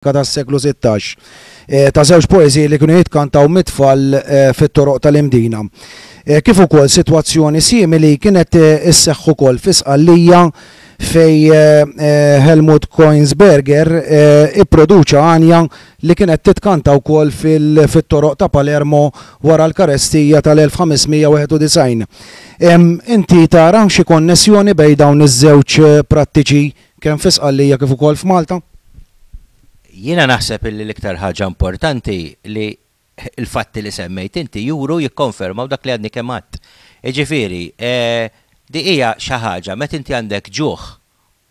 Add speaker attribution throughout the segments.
Speaker 1: tas seklu 16 e, ta' żewġ poezi li kienu jitkantaw mitfall e, fit-toroq tal-imdina. E, kif ukoll sitwazzjoni simili kienet isseħħ ukoll fisqallija fej Helmut Koinsberger ipproduċa għanja li kienet titkanta wkoll fit-toroq ta' Palermo wara l-karestija tal-1591. Inti ta' xi konnessjoni bejn dawn iż-żewġ prattiċi kemm fisqallija kif ukoll f'Malta?
Speaker 2: Jiena naħseb li l-iktar ħaġa importanti li il-fatti li semmejt inti juru jikkonfermaw dak li għadni kemat. Iġifiri, eh, di hija xi ħaġa meta inti għandek ġuħ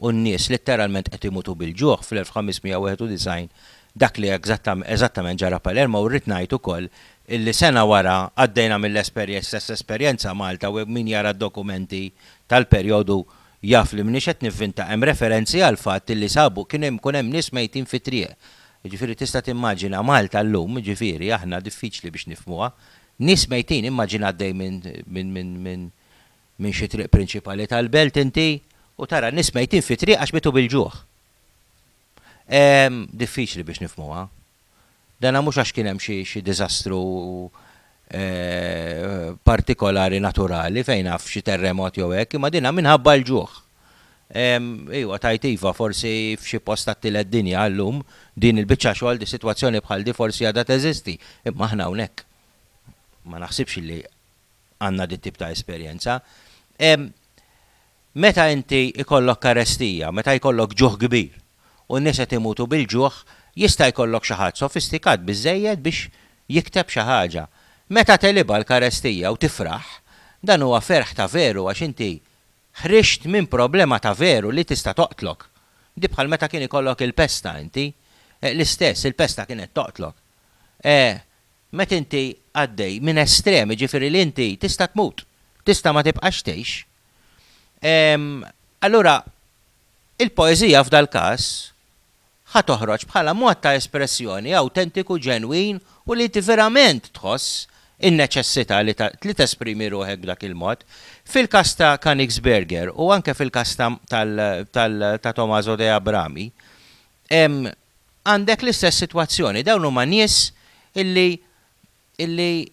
Speaker 2: u n-nies letteralment qed imutu bil-ġuħ fl-1591 dak li eżattament ġara Palermo u rrid ngħid ukoll illi sena wara għaddejna mill-esperjenza esperjenza Malta u min jara dokumenti tal-perjodu jaf li minix qed nivvinta hemm referenzi għal fatt li sabu kien hemm kun hemm nies mejtin fi triq. Ġifieri tista' timmaġina Malta llum, ġifieri aħna diffiċli biex nifmuha. Nies mejtin immaġina għaddej minn minn minn minn min xi triq prinċipali tal-belt inti u tara nies mejtin fi triq għax bitu bil-ġuħ. Diffiċli biex nifmuha. Dana mhux għax kien hemm xi diżastru Eh, partikolari naturali fejn naf xi terremot jew hekk, imma dinha minħabba l-ġuħ. Ejwa tajtiva forsi f'xi post tat-tielet dinja llum din il-biċċa xogħol di sitwazzjoni bħal di forsi għadha teżisti, imma aħna hawnhekk. Ma naħsibx li għandna dit tip ta' esperjenza. Meta inti ikollok karestija, meta jkollok ġuħ kbir u n-nies qed imutu bil-ġuħ, jista' jkollok xi ħadd sofistikat biżejjed biex jikteb xi ħaġa Meta teliba l-karestija u tifraħ, dan huwa ferħ ta' veru għax inti ħrixt minn problema ta' veru li tista' toqtlok. Dibħal meta kien ikollok il-pesta inti, e, l-istess, il-pesta kienet toqtlok. E, meta inti għaddej minn estremi ġifiri li inti tista' tmut, tista' ma tibqax tgħix. Allura, il-poezija f'dal każ ħa toħroġ bħala mod ta' espressjoni autentiku, ġenwin u li ti verament tħoss in-neċessità li li tesprimi ruħek dak il-mod. fil kasta ta' Kanigsberger u anke fil-kas ta' Tomaso de Abrami, għandek l-istess situazzjoni, dawn huma nies illi illi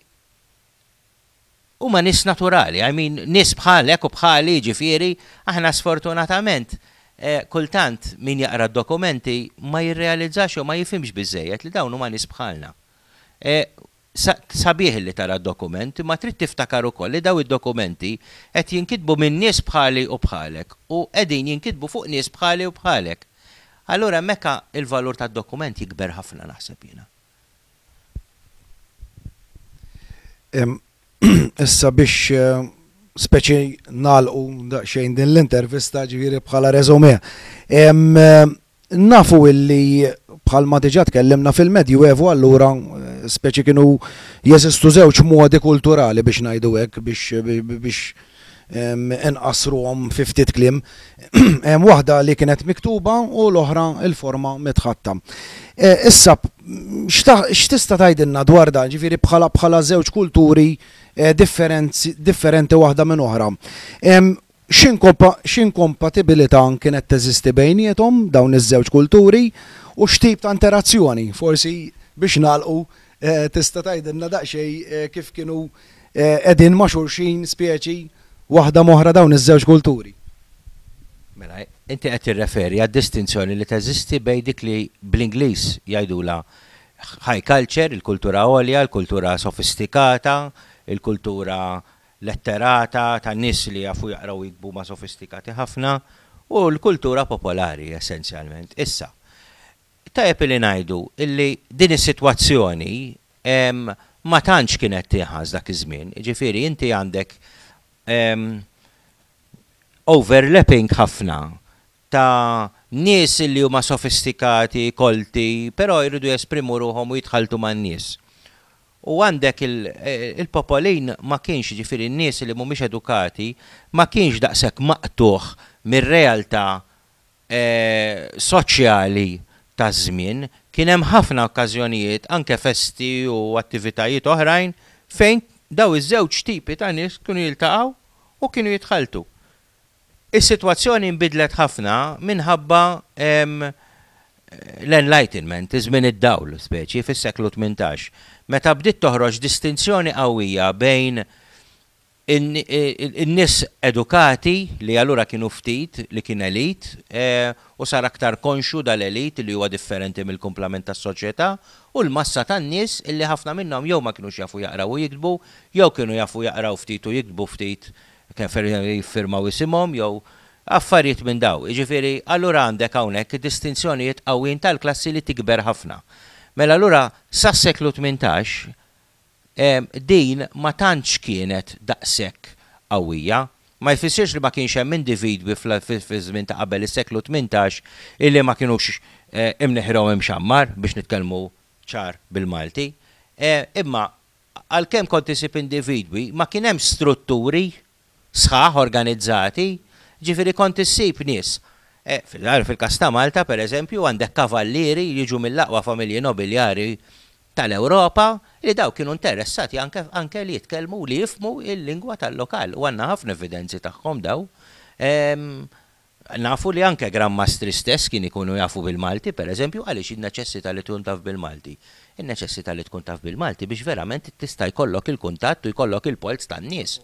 Speaker 2: huma nis naturali, I mean nis bħalek u bħali firi, aħna sfortunatament eh, kultant min jaqra dokumenti ma jirrealizzax u ma jifimx bizzejet li dawn huma nis bħalna. Eh, sabiħ li tara dokumenti, ma trid tiftakar ukoll li daw id-dokumenti qed jinkitbu minn nies bħali u bħalek u qegħdin jinkitbu fuq nies bħali u bħalek. Allura meka il-valur tad-dokument jikber ħafna naħseb jiena.
Speaker 1: Issa biex eh, speċi nalqu xejn din l-intervista ġviri bħala rezumé. Eh, nafu illi bħalma diġà tkellimna fil-medju evu allura speċi kienu jeżistu żewġ modi kulturali biex ngħidu hekk biex inqasruhom fi ftit kliem. Hemm waħda li kienet miktuba u l-oħra il-forma mitħatta. E, issa x'tista' tajdinna dwar da, ġifiri bħala bħala żewġ kulturi e, differenti waħda minn oħra. X'inkompatibilità kienet teżisti bejnietom dawn iż-żewġ kulturi u x'tip ta' interazzjoni forsi biex nalqu Eh, tista' tgħidilna daqsxejn eh, kif kienu eh, qegħdin ma' xulxin speċi waħda moħra dawn iż-żewġ kulturi.
Speaker 2: Mela, inti qed tirreferi għad distinzjoni li teżisti bejn dik li bl-Ingliż jgħidula high culture, il-kultura għolja, il-kultura sofistikata, il-kultura letterata ta' nis li jafu jaqraw jikbu ma' sofistikati ħafna u l-kultura popolari essenzjalment. Issa, ta' li ngħidu illi din is-sitwazzjoni ma tantx kienet tieħas dak iż-żmien. Ġifieri inti għandek overlapping ħafna ta' nies li huma sofistikati, kolti, però jridu jesprimu ruhom u jitħaltu man nies. U għandek eh, il-popolin ma kienx ġifiri n-nies li mhumiex edukati, ma kienx daqshekk maqtuħ mir-realtà eh, soċjali ta' żmien kien hemm ħafna okkażjonijiet anke festi u attivitajiet oħrajn fejn daw iż-żewġ tipi ta' nies kienu jiltaqgħu u kienu jitħaltu. Is-sitwazzjoni nbidlet ħafna minħabba l-enlightenment, iż-żmien id-dawl speċi fis-seklu 18, meta bdiet toħroġ distinzjoni qawwija bejn in-nis edukati li allura kienu ftit li kien elit eh, u sar aktar konxu dal-elit li huwa differenti mill-komplement tas-soċjetà u l-massa tan-nies illi ħafna minnhom jew ma kienux jafu jaqraw u jikbu, jew kienu jafu jaqraw ftit u jikbu ftit kien jiffirmaw isimhom jew affarijiet minn daw. Jiġifieri allura għandek hawnhekk distinzjonijiet qawwin tal-klassi li tikber ħafna. Mela allura sas-seklu 18 din ma tantx kienet daqshekk qawwija. Ma jfissirx li ma kienx hemm individwi fl żmien ta' qabel is-seklu 18 illi ma kienux e, imneħrhom hemm xammar biex nitkellmu ċar bil-Malti. E, imma għalkemm kont isib individwi ma kien hemm strutturi sħaħ organizzati ġifiri kont issib nies e, fil fil-kasta Malta, per eżempju, għandek kavallieri jiġu mill laqwa familji nobiljari tal-Ewropa li daw kienu interessati anke li jitkellmu li jifmu il-lingwa tal-lokal u għanna ħafna evidenzi tagħhom daw. Nafu li anke grammastri stess kien ikunu jafu bil-Malti, per eżempju, għaliex il-neċessita li tkun taf bil-Malti. Il-neċessita li tkun taf bil-Malti biex verament tista' jkollok il-kuntatt u jkollok il-polz tan-nies.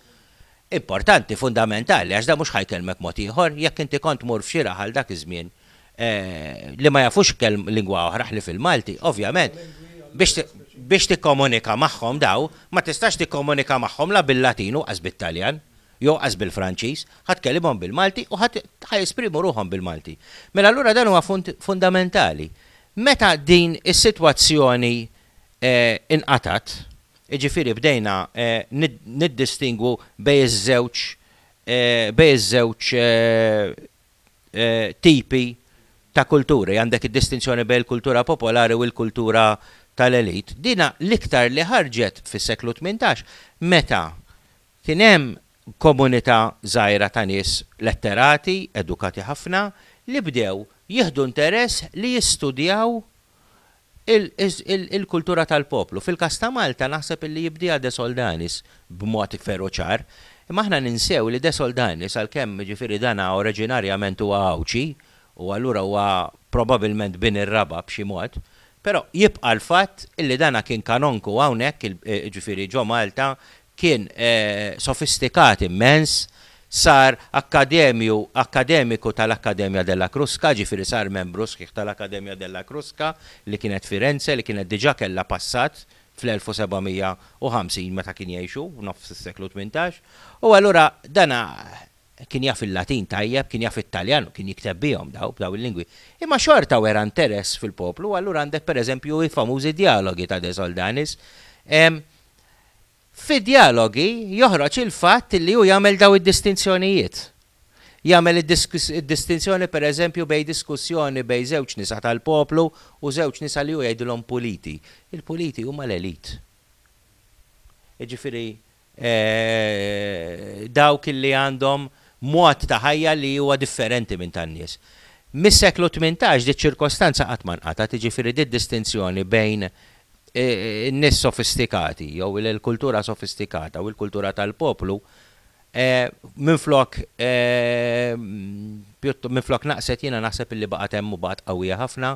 Speaker 2: Importanti, fundamentali, għax da mhux ħajkelmek mod ieħor, jekk inti kont mur f'xira għal dak iż-żmien eh, li ma jafux kelm lingwa oħra li fil-Malti, ovvjament biex tikkomunika magħhom daw, ma tistax tikkomunika magħhom la bil-Latinu għaz bil taljan jew għaz bil-Franċiż, ħadd kellimhom bil-Malti u ħadd ħajesprimu ruhom bil-Malti. Mela allura dan huwa fundamentali. Meta din is-sitwazzjoni eh, inqatat, iġifieri bdejna eh, niddistingu bej iż-żewġ eh, bej iż tipi ta' kulturi, għandek id-distinzjoni bej il-kultura popolari u l-kultura tal-elit. Dina liktar li ħarġet fis seklu 18 meta hemm komunità zaħira ta' nies letterati, edukati ħafna, li bdew jihdu interess li jistudjaw il-kultura tal-poplu. Fil-kas ta' Malta naħseb li jibdija De Soldanis b'mod feroċar, imma aħna ninsew li De Soldanis għal-kemm ġifiri dana oriġinarjament huwa għawċi, u għallura huwa probabilment bin ir-raba b'xi mod, Pero jibqa l-fatt illi dana kien kanonku għawnek, eh, ġifiri ġo Malta, kien eh, sofistikat immens, sar akademiju akademiku tal-Akademja della Kruska, ġifiri sar membru sħiħ tal-Akademja della Kruska li kienet Firenze, li kienet diġa kella passat fl-1750 meta kien jgħixu, nofs is-seklu 18, u allura dana kien jaf il-Latin tajjeb, kien jaf il-Taljan, kien jikteb bihom daw, daw il-lingwi. Imma xorta wera interess fil-poplu, allura għandek per eżempju i famużi dialogi ta' De Soldanis. Fi dialogi joħroġ il-fatt li u jagħmel daw id-distinzjonijiet. Jagħmel id-distinzjoni per eżempju bej diskussjoni bej żewġ nisa tal-poplu u żewġ nisa li u jgħidulhom puliti. Il-puliti huma l-elit. Ġifieri eh, dawk li għandhom mod ta' ħajja li huwa differenti minn tan-nies. Mis-seklu 18 di ċirkostanza qatt ma nqata' tiġifieri di distinzjoni bejn e, e, n-nis sofistikati, jew il-kultura sofistikata u l kultura tal-poplu, e, minflok flok naqset jiena naħseb illi baqgħet hemm baqat qawija ħafna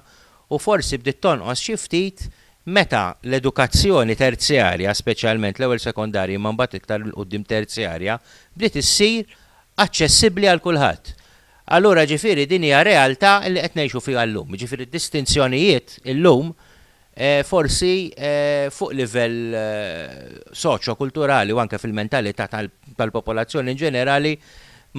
Speaker 2: u forsi bdiet tonqos xi ftit meta l-edukazzjoni terzjarja, speċjalment l-ewwel sekondarji ma mbagħad iktar l-qudiem terzjarja, bdiet issir aċċessibbli għal kulħadd. Allura ġifiri din hija realtà li qed ngħixu fiha llum. Ġifieri distinzjonijiet illum eh, forsi eh, fuq livell eh, soċjo-kulturali u anke fil-mentalità tal-popolazzjoni in ġenerali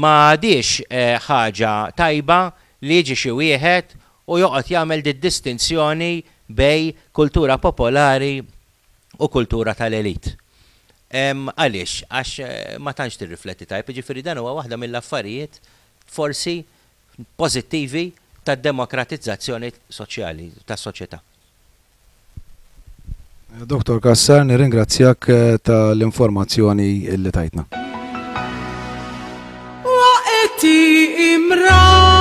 Speaker 2: ma diex ħaġa tajba li jiġi xi wieħed u joqgħod jagħmel distinzjoni bej kultura popolari u kultura tal-elit. Għaliex, għax eh, ma tantx tirrifletti tajb, ġifieri dan huwa waħda mill-affarijiet forsi pożittivi tad-demokratizzazzjoni soċjali tas-soċjetà.
Speaker 1: Eh, doktor Kassar, nirringrazzjak eh, tal-informazzjoni li tajtna. Waqti imra.